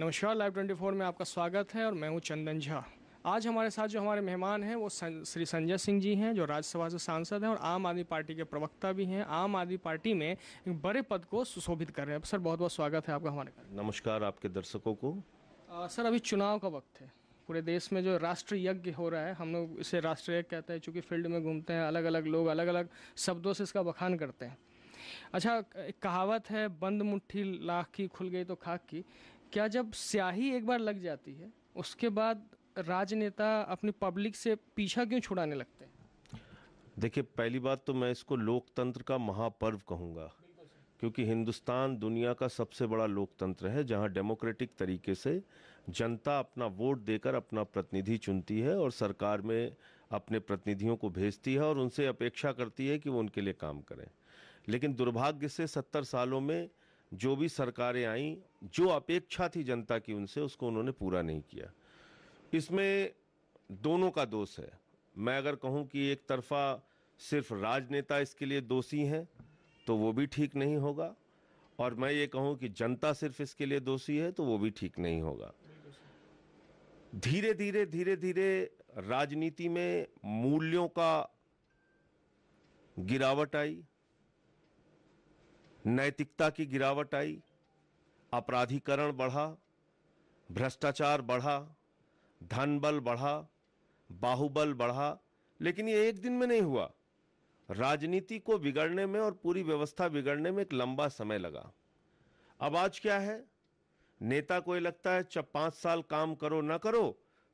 नमस्कार लाइव 24 में आपका स्वागत है और मैं हूं चंदन झा आज हमारे साथ जो हमारे मेहमान हैं वो श्री संजय सिंह जी हैं जो राज्यसभा से सांसद हैं और आम आदमी पार्टी के प्रवक्ता भी हैं आम आदमी पार्टी में एक बड़े पद को सुशोभित कर रहे हैं सर बहुत बहुत स्वागत है आपका हमारे नमस्कार आपके दर्शकों को आ, सर अभी चुनाव का वक्त है पूरे देश में जो राष्ट्रीय यज्ञ हो रहा है हम लोग इसे राष्ट्रीय कहते हैं चूँकि फील्ड में घूमते हैं अलग अलग लोग अलग अलग शब्दों से इसका बखान करते हैं अच्छा एक कहावत है बंद मुट्ठी लाख की खुल गई तो खाक की क्या जब स्याही एक बार लग जाती है उसके बाद राजनेता अपनी पब्लिक से पीछा क्यों छुड़ाने लगते हैं देखिए पहली बात तो मैं इसको लोकतंत्र का महापर्व कहूँगा क्योंकि हिंदुस्तान दुनिया का सबसे बड़ा लोकतंत्र है जहाँ डेमोक्रेटिक तरीके से जनता अपना वोट देकर अपना प्रतिनिधि चुनती है और सरकार में अपने प्रतिनिधियों को भेजती है और उनसे अपेक्षा करती है कि वो उनके लिए काम करें लेकिन दुर्भाग्य से सत्तर सालों में जो भी सरकारें आईं जो अपेक्षा थी जनता की उनसे उसको उन्होंने पूरा नहीं किया इसमें दोनों का दोष है मैं अगर कहूं कि एक तरफा सिर्फ राजनेता इसके लिए दोषी हैं तो वो भी ठीक नहीं होगा और मैं ये कहूं कि जनता सिर्फ इसके लिए दोषी है तो वो भी ठीक नहीं होगा धीरे धीरे धीरे धीरे राजनीति में मूल्यों का गिरावट आई नैतिकता की गिरावट आई अपराधीकरण बढ़ा भ्रष्टाचार बढ़ा धन बल बढ़ा बाहुबल बढ़ा लेकिन ये एक दिन में नहीं हुआ राजनीति को बिगड़ने में और पूरी व्यवस्था बिगड़ने में एक लंबा समय लगा अब आज क्या है नेता को ये लगता है जब पांच साल काम करो ना करो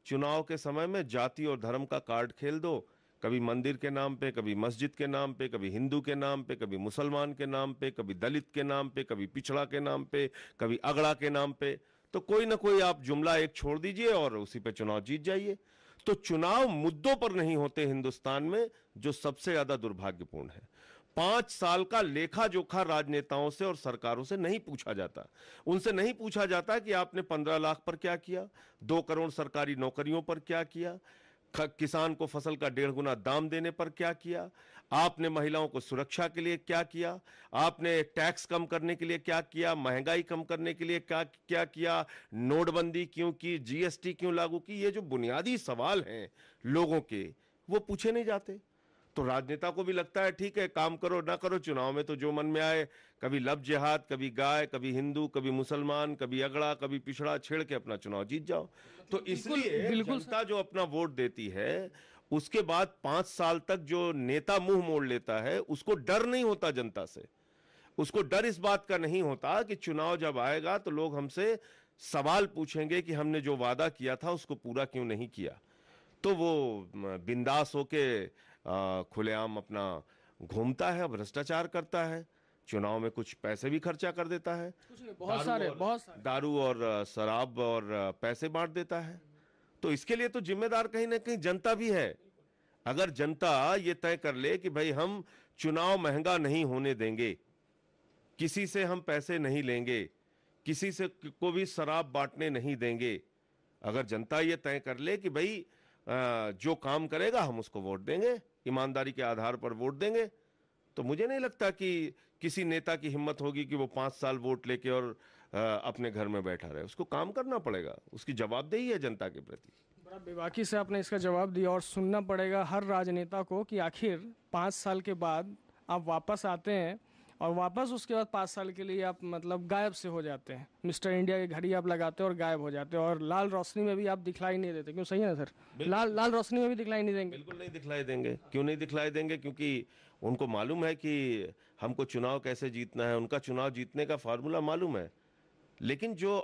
चुनाव के समय में जाति और धर्म का कार्ड खेल दो कभी मंदिर के नाम पे कभी मस्जिद के नाम पे कभी हिंदू के नाम पे कभी मुसलमान के नाम पे कभी दलित के नाम पे कभी पिछड़ा के नाम पे कभी अगड़ा के नाम पे तो कोई ना कोई आप जुमला एक छोड़ दीजिए और उसी पे चुनाव जीत जाइए तो चुनाव मुद्दों पर नहीं होते हिंदुस्तान में जो सबसे ज्यादा दुर्भाग्यपूर्ण है पांच साल का लेखा जोखा राजनेताओं से और सरकारों से नहीं पूछा जाता उनसे नहीं पूछा जाता कि आपने पंद्रह लाख पर क्या किया दो करोड़ सरकारी नौकरियों पर क्या किया किसान को फसल का डेढ़ गुना दाम देने पर क्या किया आपने महिलाओं को सुरक्षा के लिए क्या किया आपने टैक्स कम करने के लिए क्या किया महंगाई कम करने के लिए क्या क्या किया नोटबंदी क्यों की जीएसटी क्यों लागू की ये जो बुनियादी सवाल हैं लोगों के वो पूछे नहीं जाते तो राजनेता को भी लगता है ठीक है काम करो ना करो चुनाव में तो जो मन में आए कभी लब जिहाद कभी गाय कभी हिंदू कभी मुसलमान कभी अगड़ा कभी पिछड़ा छेड़ के अपना चुनाव जीत जाओ तो इसलिए बिल्कुल जनता जो अपना वोट देती है उसके बाद पांच साल तक जो नेता मुंह मोड़ लेता है उसको डर नहीं होता जनता से उसको डर इस बात का नहीं होता कि चुनाव जब आएगा तो लोग हमसे सवाल पूछेंगे कि हमने जो वादा किया था उसको पूरा क्यों नहीं किया तो वो बिंदास होके खुलेआम अपना घूमता है भ्रष्टाचार करता है चुनाव में कुछ पैसे भी खर्चा कर देता है बहुत सारे बहुत सारे दारू और शराब और पैसे बांट देता है तो इसके लिए तो जिम्मेदार कहीं ना कहीं जनता भी है अगर जनता ये तय कर ले कि भाई हम चुनाव महंगा नहीं होने देंगे किसी से हम पैसे नहीं लेंगे किसी से को भी शराब बांटने नहीं देंगे अगर जनता ये तय कर ले कि भाई जो काम करेगा हम उसको वोट देंगे ईमानदारी के आधार पर वोट देंगे तो मुझे नहीं लगता कि किसी नेता की हिम्मत होगी कि वो पाँच साल वोट लेके और आ, अपने घर में बैठा रहे उसको काम करना पड़ेगा उसकी जवाबदेही है जनता के प्रति बड़ा बेबाकी से आपने इसका जवाब दिया और सुनना पड़ेगा हर राजनेता को कि आखिर पाँच साल के बाद आप वापस आते हैं और वापस उसके बाद पाँच साल के लिए आप मतलब गायब से हो जाते हैं मिस्टर इंडिया की घड़ी आप लगाते हैं और गायब हो जाते हैं और लाल रोशनी में भी आप दिखलाई नहीं देते क्यों सही है ना सर लाल लाल रोशनी में भी दिखलाई नहीं देंगे बिल्कुल नहीं दिखलाई देंगे क्यों नहीं दिखलाई देंगे क्योंकि उनको मालूम है कि हमको चुनाव कैसे जीतना है उनका चुनाव जीतने का फार्मूला मालूम है लेकिन जो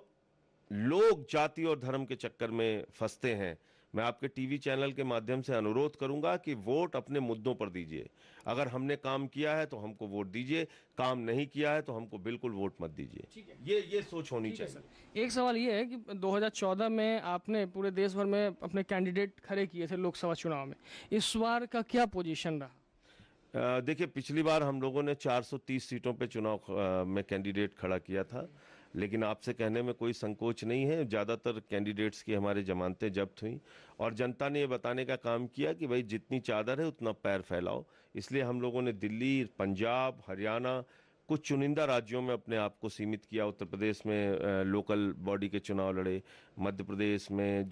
लोग जाति और धर्म के चक्कर में फंसते हैं मैं आपके टीवी चैनल के माध्यम से अनुरोध करूंगा कि वोट अपने मुद्दों पर दीजिए अगर हमने काम किया है तो हमको वोट दीजिए काम नहीं किया है तो हमको बिल्कुल वोट मत दीजिए ये ये सोच होनी चाहिए एक सवाल ये है कि 2014 में आपने पूरे देश भर में अपने कैंडिडेट खड़े किए थे लोकसभा चुनाव में इस बार का क्या पोजिशन रहा देखिये पिछली बार हम लोगों ने चार सीटों पर चुनाव में कैंडिडेट खड़ा किया था लेकिन आपसे कहने में कोई संकोच नहीं है ज़्यादातर कैंडिडेट्स की हमारे जमानतें जब्त हुई और जनता ने ये बताने का काम किया कि भाई जितनी चादर है उतना पैर फैलाओ इसलिए हम लोगों ने दिल्ली पंजाब हरियाणा कुछ चुनिंदा राज्यों में अपने आप को सीमित किया उत्तर प्रदेश में लोकल बॉडी के चुनाव लड़े मध्य प्रदेश में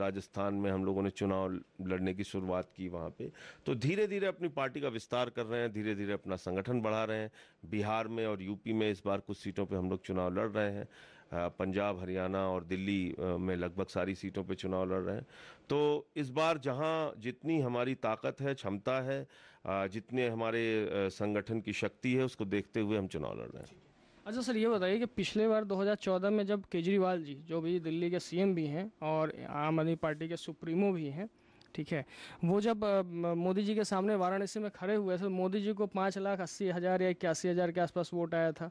राजस्थान में हम लोगों ने चुनाव लड़ने की शुरुआत की वहाँ पे तो धीरे धीरे अपनी पार्टी का विस्तार कर रहे हैं धीरे धीरे अपना संगठन बढ़ा रहे हैं बिहार में और यूपी में इस बार कुछ सीटों पर हम लोग चुनाव लड़ रहे हैं पंजाब हरियाणा और दिल्ली में लगभग सारी सीटों पे चुनाव लड़ रहे हैं तो इस बार जहां जितनी हमारी ताकत है क्षमता है जितने हमारे संगठन की शक्ति है उसको देखते हुए हम चुनाव लड़ रहे हैं अच्छा सर ये बताइए कि पिछले बार 2014 में जब केजरीवाल जी जो भी दिल्ली के सीएम भी हैं और आम आदमी पार्टी के सुप्रीमो भी हैं ठीक है वो जब मोदी जी के सामने वाराणसी में खड़े हुए थे मोदी जी को पाँच लाख अस्सी हज़ार या इक्यासी हज़ार के आसपास वोट आया था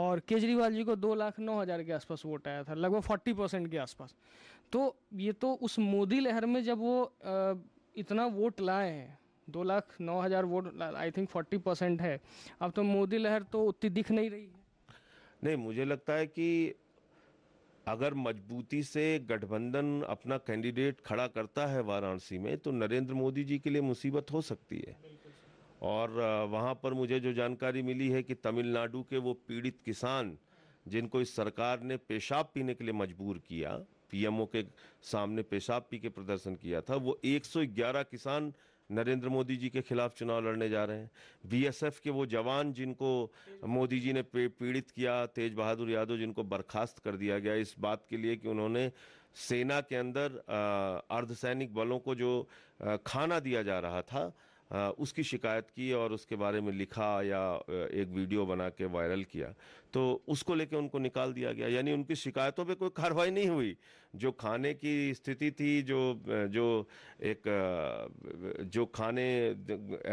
और केजरीवाल जी को दो लाख नौ हज़ार के आसपास वोट आया था लगभग फोर्टी परसेंट के आसपास तो ये तो उस मोदी लहर में जब वो इतना वोट लाए हैं दो लाख नौ हज़ार vote I think forty percent है अब तो मोदी लहर तो उतनी दिख नहीं रही है नहीं मुझे लगता है कि अगर मजबूती से गठबंधन अपना कैंडिडेट खड़ा करता है वाराणसी में तो नरेंद्र मोदी जी के लिए मुसीबत हो सकती है और वहाँ पर मुझे जो जानकारी मिली है कि तमिलनाडु के वो पीड़ित किसान जिनको इस सरकार ने पेशाब पीने के लिए मजबूर किया पीएमओ के सामने पेशाब पी के प्रदर्शन किया था वो 111 किसान नरेंद्र मोदी जी के खिलाफ चुनाव लड़ने जा रहे हैं बीएसएफ के वो जवान जिनको मोदी जी ने पीड़ित किया तेज बहादुर यादव जिनको बर्खास्त कर दिया गया इस बात के लिए कि उन्होंने सेना के अंदर अर्धसैनिक बलों को जो खाना दिया जा रहा था उसकी शिकायत की और उसके बारे में लिखा या एक वीडियो बना के वायरल किया तो उसको लेके उनको निकाल दिया गया यानी उनकी शिकायतों पे कोई कार्रवाई नहीं हुई जो खाने की स्थिति थी जो जो एक जो खाने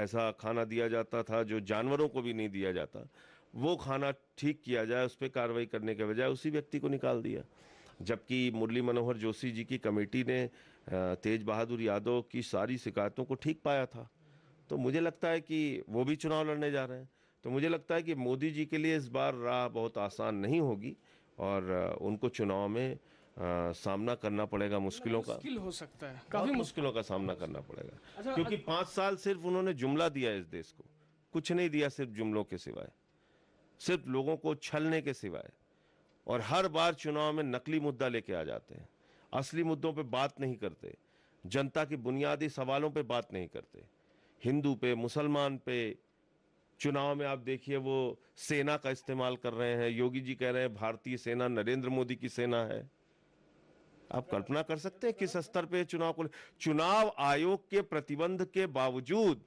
ऐसा खाना दिया जाता था जो जानवरों को भी नहीं दिया जाता वो खाना ठीक किया जाए उस पर कार्रवाई करने के बजाय उसी व्यक्ति को निकाल दिया जबकि मुरली मनोहर जोशी जी की कमेटी ने तेज बहादुर यादव की सारी शिकायतों को ठीक पाया था तो मुझे लगता है कि वो भी चुनाव लड़ने जा रहे हैं तो मुझे लगता है कि मोदी जी के लिए इस बार राह बहुत आसान नहीं होगी और उनको चुनाव में आ, सामना करना पड़ेगा मुश्किलों का मुश्किल हो सकता है काफी मुश्किलों का सामना करना पड़ेगा अच्छा, क्योंकि अच्छा, पांच साल सिर्फ उन्होंने जुमला दिया इस देश को कुछ नहीं दिया सिर्फ जुमलों के सिवाय सिर्फ लोगों को छलने के सिवाय और हर बार चुनाव में नकली मुद्दा लेके आ जाते हैं असली मुद्दों पर बात नहीं करते जनता के बुनियादी सवालों पर बात नहीं करते हिंदू पे मुसलमान पे चुनाव में आप देखिए वो सेना का इस्तेमाल कर रहे हैं योगी जी कह रहे हैं भारतीय सेना नरेंद्र मोदी की सेना है आप कल्पना कर सकते हैं किस स्तर पे चुनाव को चुनाव आयोग के प्रतिबंध के बावजूद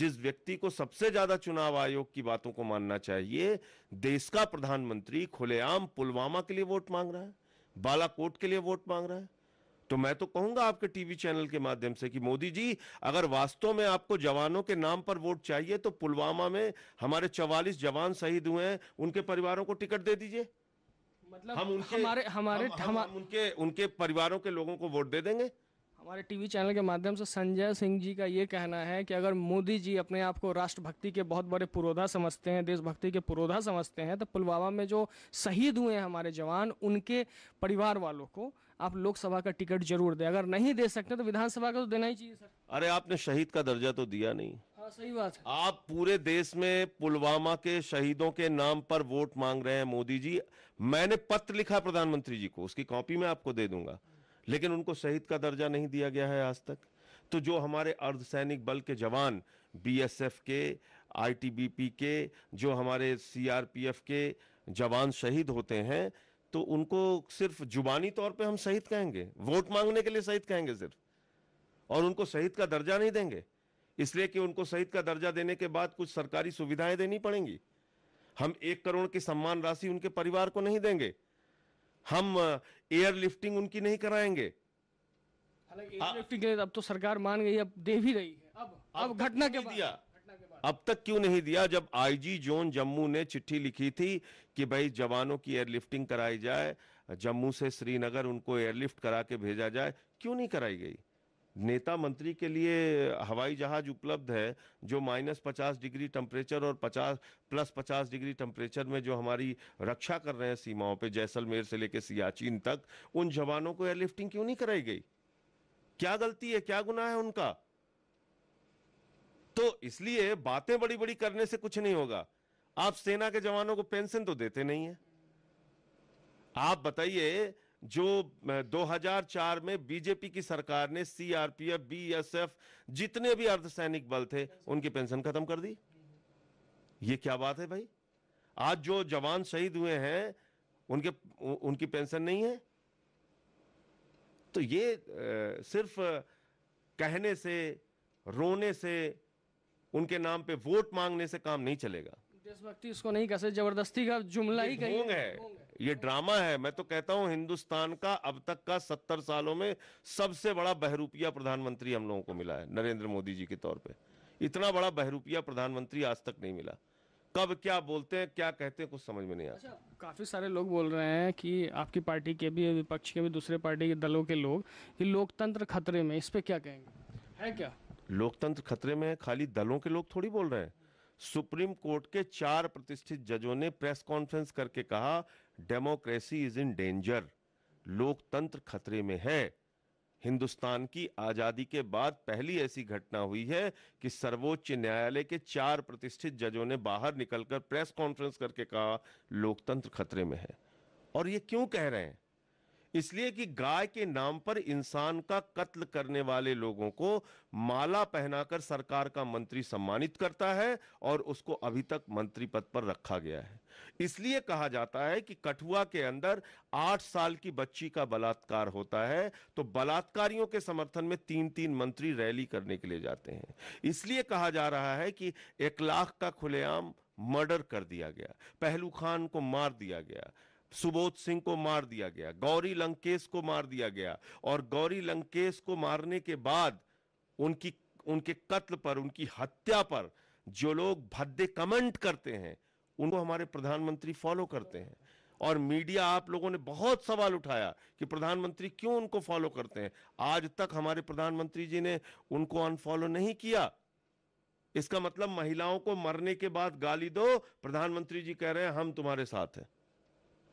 जिस व्यक्ति को सबसे ज्यादा चुनाव आयोग की बातों को मानना चाहिए देश का प्रधानमंत्री खुलेआम पुलवामा के लिए वोट मांग रहा है बालाकोट के लिए वोट मांग रहा है तो मैं तो कहूंगा आपके टीवी चैनल के माध्यम से कि मोदी जी अगर वास्तव में आपको जवानों के नाम पर वोट चाहिए तो पुलवामा में हमारे चवालीस जवान शहीद हुए हैं उनके परिवारों को टिकट दे दीजिए मतलब हम उनके हमारे हमारे हम, हम, हम उनके उनके परिवारों के लोगों को वोट दे देंगे हमारे टीवी चैनल के माध्यम से संजय सिंह जी का ये कहना है कि अगर मोदी जी अपने आप को राष्ट्रभक्ति के बहुत बड़े पुरोधा समझते हैं देशभक्ति के पुरोधा समझते हैं तो पुलवामा में जो शहीद हुए हैं हमारे जवान उनके परिवार वालों को आप लोकसभा का टिकट जरूर दे अगर नहीं दे सकते तो विधानसभा का तो देना ही चाहिए सर अरे आपने शहीद का दर्जा तो दिया नहीं हाँ सही बात है आप पूरे देश में पुलवामा के शहीदों के नाम पर वोट मांग रहे हैं मोदी जी मैंने पत्र लिखा प्रधानमंत्री जी को उसकी कॉपी में आपको दे दूंगा लेकिन उनको शहीद का दर्जा नहीं दिया गया है आज तक तो जो हमारे अर्धसैनिक बल के जवान बीएसएफ के आईटीबीपी के जो हमारे सीआरपीएफ के जवान शहीद होते हैं तो उनको सिर्फ जुबानी तौर पे हम शहीद कहेंगे वोट मांगने के लिए शहीद कहेंगे सिर्फ और उनको शहीद का दर्जा नहीं देंगे इसलिए कि उनको शहीद का दर्जा देने के बाद कुछ सरकारी सुविधाएं देनी पड़ेंगी हम एक करोड़ की सम्मान राशि उनके परिवार को नहीं देंगे हम एयर लिफ्टिंग उनकी नहीं कराएंगे हालांकि के लिए अब तो सरकार मान गई अब दे भी रही है अब अब घटना के दिया अब तक क्यों नहीं दिया जब आईजी जोन जम्मू ने चिट्ठी लिखी थी कि भाई जवानों की एयरलिफ्टिंग कराई जाए जम्मू से श्रीनगर उनको एयरलिफ्ट करा के भेजा जाए क्यों नहीं कराई गई नेता मंत्री के लिए हवाई जहाज उपलब्ध है जो माइनस पचास डिग्री टेम्परेचर और पचास प्लस पचास डिग्री टेम्परेचर में जो हमारी रक्षा कर रहे हैं सीमाओं पे जैसलमेर से लेकर सियाचिन तक उन जवानों को एयरलिफ्टिंग क्यों नहीं कराई गई क्या गलती है क्या गुनाह है उनका तो इसलिए बातें बड़ी बड़ी करने से कुछ नहीं होगा आप सेना के जवानों को पेंशन तो देते नहीं है आप बताइए जो 2004 में बीजेपी की सरकार ने सीआरपीएफ बीएसएफ जितने भी अर्धसैनिक बल थे उनकी पेंशन खत्म कर दी ये क्या बात है भाई आज जो जवान शहीद हुए हैं उनके उनकी पेंशन नहीं है तो ये आ, सिर्फ कहने से रोने से उनके नाम पे वोट मांगने से काम नहीं चलेगा देशभक्ति इसको नहीं कैसे जबरदस्ती का जुमला ही कहीं है, ये ड्रामा है मैं तो कहता हूँ हिंदुस्तान का अब तक का सत्तर सालों में सबसे बड़ा बहरूपिया प्रधानमंत्री हम लोगों को मिला है नरेंद्र मोदी जी के तौर पर इतना बड़ा बहरूपिया प्रधानमंत्री आज तक नहीं मिला कब क्या बोलते हैं क्या कहते हैं कुछ समझ में नहीं आता अच्छा, काफ़ी सारे लोग बोल रहे हैं कि आपकी पार्टी के भी विपक्ष के भी दूसरे पार्टी के दलों के लोग लोकतंत्र खतरे में इस पे क्या कहेंगे है क्या लोकतंत्र खतरे में है खाली दलों के लोग थोड़ी बोल रहे हैं सुप्रीम कोर्ट के चार प्रतिष्ठित जजों ने प्रेस कॉन्फ्रेंस करके कहा डेमोक्रेसी इज इन डेंजर लोकतंत्र खतरे में है हिंदुस्तान की आजादी के बाद पहली ऐसी घटना हुई है कि सर्वोच्च न्यायालय के चार प्रतिष्ठित जजों ने बाहर निकलकर प्रेस कॉन्फ्रेंस करके कहा लोकतंत्र खतरे में है और ये क्यों कह रहे हैं इसलिए कि गाय के नाम पर इंसान का कत्ल करने वाले लोगों को माला पहनाकर सरकार का मंत्री सम्मानित करता है और उसको अभी तक मंत्री पद पर रखा गया है इसलिए कहा जाता है कि कठुआ के अंदर आठ साल की बच्ची का बलात्कार होता है तो बलात्कारियों के समर्थन में तीन तीन मंत्री रैली करने के लिए जाते हैं इसलिए कहा जा रहा है कि एक लाख का खुलेआम मर्डर कर दिया गया पहलू खान को मार दिया गया सुबोध सिंह को मार दिया गया गौरी लंकेश को मार दिया गया और गौरी लंकेश को मारने के बाद उनकी उनके कत्ल पर उनकी हत्या पर जो लोग भद्दे कमेंट करते हैं उनको हमारे प्रधानमंत्री फॉलो करते हैं और मीडिया आप लोगों ने बहुत सवाल उठाया कि प्रधानमंत्री क्यों उनको फॉलो करते हैं आज तक हमारे प्रधानमंत्री जी ने उनको अनफॉलो नहीं किया इसका मतलब महिलाओं को मरने के बाद गाली दो प्रधानमंत्री जी कह रहे हैं हम तुम्हारे साथ हैं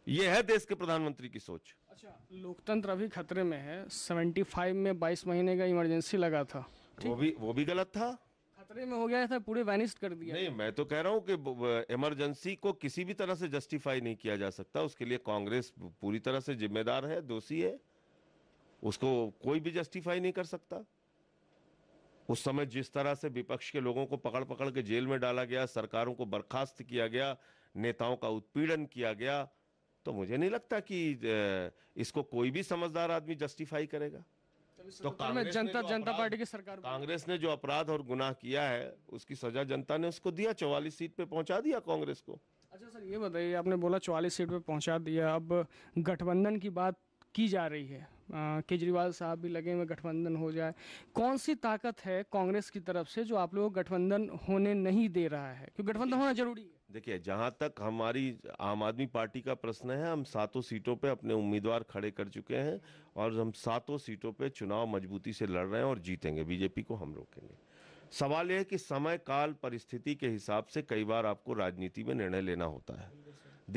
ये है देश के प्रधानमंत्री की सोच अच्छा लोकतंत्र अभी खतरे में है 75 में 22 महीने का इमरजेंसी लगा था वो भी वो भी गलत था खतरे में हो गया था पूरे वैनिस्ट कर दिया नहीं मैं तो कह रहा हूँ कि इमरजेंसी को किसी भी तरह से जस्टिफाई नहीं किया जा सकता उसके लिए कांग्रेस पूरी तरह से जिम्मेदार है दोषी है उसको कोई भी जस्टिफाई नहीं कर सकता उस समय जिस तरह से विपक्ष के लोगों को पकड़ पकड़ के जेल में डाला गया सरकारों को बर्खास्त किया गया नेताओं का उत्पीड़न किया गया तो मुझे नहीं लगता कि इसको कोई भी समझदार आदमी जस्टिफाई करेगा तो कांग्रेस जनता जनता पार्टी की सरकार कांग्रेस ने जो अपराध और गुनाह किया है उसकी सजा जनता ने उसको दिया चौवालीस सीट पे पहुंचा दिया कांग्रेस को अच्छा सर ये बताइए आपने बोला चौवालीस सीट पे पहुंचा दिया अब गठबंधन की बात की जा रही है केजरीवाल साहब भी लगे हुए गठबंधन हो जाए कौन सी ताकत है कांग्रेस की तरफ से जो आप लोग गठबंधन होने नहीं दे रहा है क्योंकि गठबंधन होना जरूरी है देखिए जहां तक हमारी आम आदमी पार्टी का प्रश्न है हम सातों सीटों पे अपने उम्मीदवार खड़े कर चुके हैं और हम सातों सीटों पे चुनाव मजबूती से लड़ रहे हैं और जीतेंगे बीजेपी को हम रोकेंगे सवाल यह है कि समय काल परिस्थिति के हिसाब से कई बार आपको राजनीति में निर्णय लेना होता है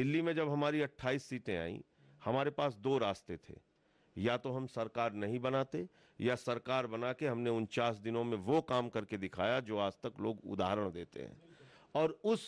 दिल्ली में जब हमारी 28 सीटें आईं हमारे पास दो रास्ते थे या तो हम सरकार नहीं बनाते या सरकार बना के हमने उनचास दिनों में वो काम करके दिखाया जो आज तक लोग उदाहरण देते हैं और उस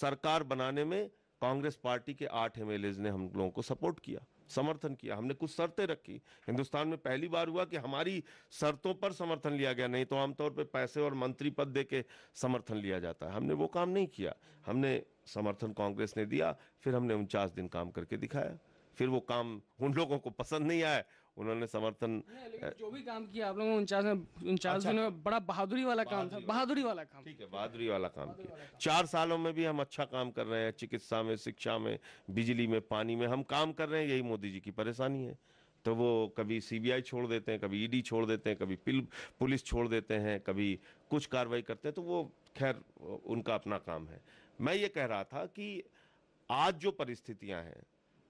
सरकार बनाने में कांग्रेस पार्टी के आठ एम ने हम लोगों को सपोर्ट किया समर्थन किया हमने कुछ शर्तें रखी हिंदुस्तान में पहली बार हुआ कि हमारी शर्तों पर समर्थन लिया गया नहीं तो आमतौर पर पैसे और मंत्री पद दे के समर्थन लिया जाता है हमने वो काम नहीं किया हमने समर्थन कांग्रेस ने दिया फिर हमने उनचास दिन काम करके दिखाया फिर वो काम उन लोगों को पसंद नहीं आया उन्होंने समर्थन जो भी काम किया आप लोगों ने उनचास अच्छा। दिनों में बड़ा बहादुरी वाला काम था बहादुरी वाला काम ठीक है बहादुरी वाला काम किया चार सालों में भी हम अच्छा काम कर रहे हैं चिकित्सा में शिक्षा में बिजली में पानी में हम काम कर रहे हैं यही मोदी जी की परेशानी है तो वो कभी सीबीआई छोड़ देते हैं कभी ईडी e छोड़ देते हैं कभी पुलिस छोड़ देते हैं कभी कुछ कार्रवाई करते हैं तो वो खैर उनका अपना काम है मैं ये कह रहा था कि आज जो परिस्थितियां हैं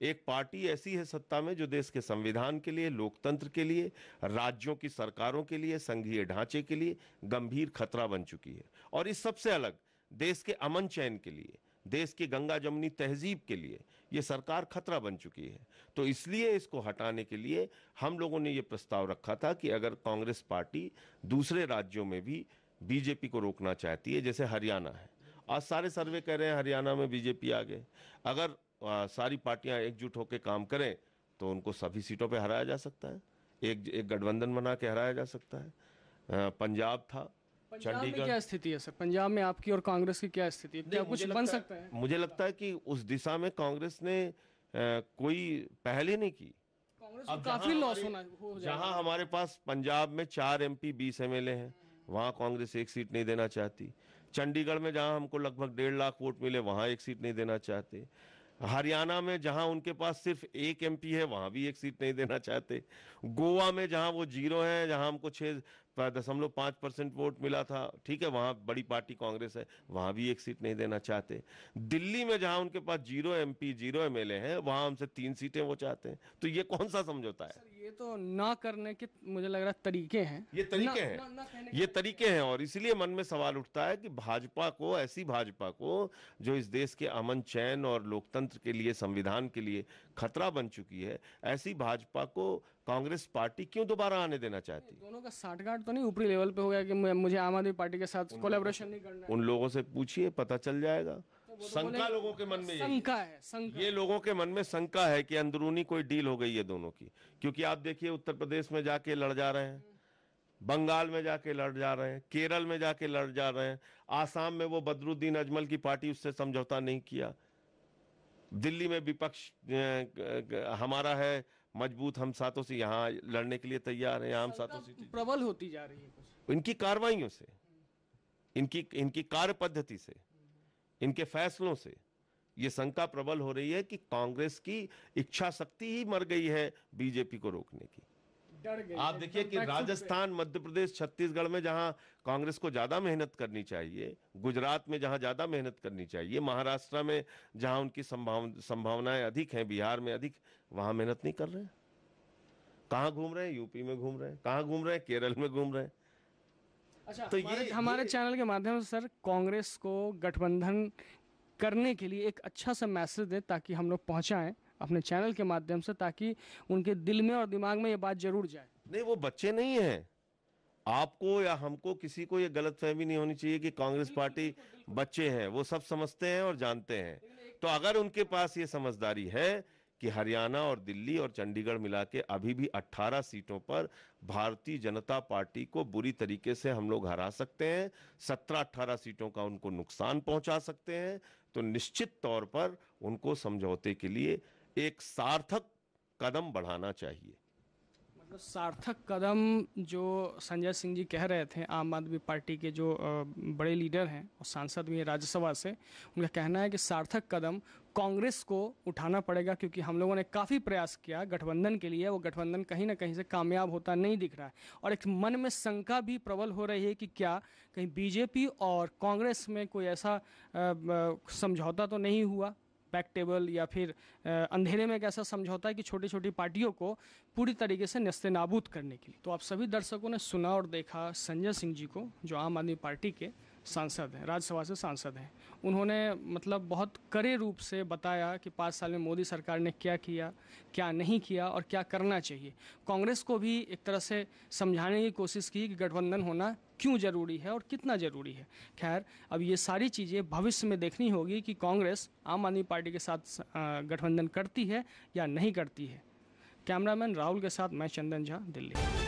एक पार्टी ऐसी है सत्ता में जो देश के संविधान के लिए लोकतंत्र के लिए राज्यों की सरकारों के लिए संघीय ढांचे के लिए गंभीर खतरा बन चुकी है और इस सबसे अलग देश के अमन चैन के लिए देश की गंगा जमुनी तहजीब के लिए ये सरकार खतरा बन चुकी है तो इसलिए इसको हटाने के लिए हम लोगों ने ये प्रस्ताव रखा था कि अगर कांग्रेस पार्टी दूसरे राज्यों में भी बीजेपी को रोकना चाहती है जैसे हरियाणा है आज सारे सर्वे कह रहे हैं हरियाणा में बीजेपी आ गए अगर सारी पार्टियां एकजुट होकर काम करें तो उनको सभी सीटों पे हराया जा सकता है एक एक गठबंधन बना के हराया जा सकता है पंजाब था चंडीगढ़ क्या स्थिति है सर पंजाब में आपकी और कांग्रेस की क्या स्थिति है क्या कुछ बन सकता है मुझे लगता है कि उस दिशा में कांग्रेस ने कोई पहल ही नहीं की कांग्रेस काफी लॉस होना हो जहां हमारे पास पंजाब में चार एमपी बीस एमएलए हैं वहां कांग्रेस एक सीट नहीं देना चाहती चंडीगढ़ में जहां हमको लगभग डेढ़ लाख वोट मिले वहां एक सीट नहीं देना चाहते हरियाणा में जहां उनके पास सिर्फ एक एमपी है वहां भी एक सीट नहीं देना चाहते गोवा में जहां वो जीरो है जहां हमको छह दशमलव पाँच परसेंट वोट मिला था ठीक है वहाँ बड़ी पार्टी कांग्रेस है वहाँ भी एक सीट नहीं देना चाहते दिल्ली में जहाँ उनके पास zero M P zero M L A हैं वहाँ हमसे तीन सीटें वो चाहते हैं तो ये कौन सा समझौता है सर, ये तो ना करने के मुझे लग रहा है तरीके हैं ये तरीके हैं ये तरीके हैं और इसलिए मन में सवाल उठता है कि भाजपा को ऐसी भाजपा को जो इस देश के अमन चैन और लोकतंत्र के लिए संविधान के लिए खतरा बन चुकी है ऐसी भाजपा को कांग्रेस पार्टी क्यों दोबारा आने देना चाहती है दोनों का साठगांठ तो नहीं ऊपरी लेवल पे हो गया कि मुझे आम आदमी पार्टी के साथ कोलेबोरेशन नहीं करना उन लोगों से पूछिए पता चल जाएगा तो तो शंका तो लोगों के मन में शंका है संका ये लोगों के मन में शंका है कि अंदरूनी कोई डील हो गई है दोनों की क्योंकि आप देखिए उत्तर प्रदेश में जाके लड़ जा रहे हैं बंगाल में जाके लड़ जा रहे हैं केरल में जाके लड़ जा रहे हैं आसाम में वो बदरुद्दीन अजमल की पार्टी उससे समझौता नहीं किया दिल्ली में विपक्ष हमारा है मजबूत हम सातों से यहाँ लड़ने के लिए तैयार हैं हम सातों से प्रबल होती जा रही है इनकी कार्रवाइयों से इनकी इनकी कार्य पद्धति से इनके फैसलों से ये शंका प्रबल हो रही है कि कांग्रेस की इच्छा शक्ति ही मर गई है बीजेपी को रोकने की आप देखिए कि राजस्थान मध्य प्रदेश छत्तीसगढ़ में जहां कांग्रेस को ज्यादा मेहनत करनी चाहिए गुजरात में जहां ज्यादा मेहनत करनी चाहिए महाराष्ट्र में जहां उनकी संभाव संभावनाएं अधिक हैं बिहार में अधिक वहां मेहनत नहीं कर रहे कहाँ घूम रहे हैं यूपी में घूम रहे हैं कहाँ घूम रहे हैं केरल में घूम रहे हैं अच्छा तो ये हमारे चैनल के माध्यम से सर कांग्रेस को गठबंधन करने के लिए एक अच्छा सा मैसेज दे ताकि हम लोग पहुंचाएं अपने चैनल के माध्यम से ताकि उनके दिल में और दिमाग में ये बात जरूर जाए नहीं वो बच्चे नहीं है आपको या हमको किसी को ये गलत फहमी नहीं होनी चाहिए कि कांग्रेस पार्टी बच्चे हैं वो सब समझते हैं और जानते हैं तो अगर उनके पास ये समझदारी है कि हरियाणा और दिल्ली और चंडीगढ़ मिला के अभी भी 18 सीटों पर भारतीय जनता पार्टी को बुरी तरीके से हम लोग हरा सकते हैं 17-18 सीटों का उनको नुकसान पहुंचा सकते हैं तो निश्चित तौर पर उनको समझौते के लिए एक सार्थक कदम बढ़ाना चाहिए मतलब सार्थक कदम जो संजय सिंह जी कह रहे थे आम आदमी पार्टी के जो बड़े लीडर हैं और सांसद भी हैं राज्यसभा से उनका कहना है कि सार्थक कदम कांग्रेस को उठाना पड़ेगा क्योंकि हम लोगों ने काफ़ी प्रयास किया गठबंधन के लिए वो गठबंधन कहीं ना कहीं से कामयाब होता नहीं दिख रहा है और एक मन में शंका भी प्रबल हो रही है कि क्या कहीं बीजेपी और कांग्रेस में कोई ऐसा समझौता तो नहीं हुआ पैक टेबल या फिर अंधेरे में एक ऐसा समझौता है कि छोटी छोटी पार्टियों को पूरी तरीके से नस्ते नाबूद करने के लिए तो आप सभी दर्शकों ने सुना और देखा संजय सिंह जी को जो आम आदमी पार्टी के सांसद हैं राज्यसभा से सांसद हैं उन्होंने मतलब बहुत कड़े रूप से बताया कि पाँच साल में मोदी सरकार ने क्या किया क्या नहीं किया और क्या करना चाहिए कांग्रेस को भी एक तरह से समझाने की कोशिश की कि गठबंधन होना क्यों ज़रूरी है और कितना ज़रूरी है खैर अब ये सारी चीज़ें भविष्य में देखनी होगी कि कांग्रेस आम आदमी पार्टी के साथ गठबंधन करती है या नहीं करती है कैमरामैन राहुल के साथ मैं चंदन झा दिल्ली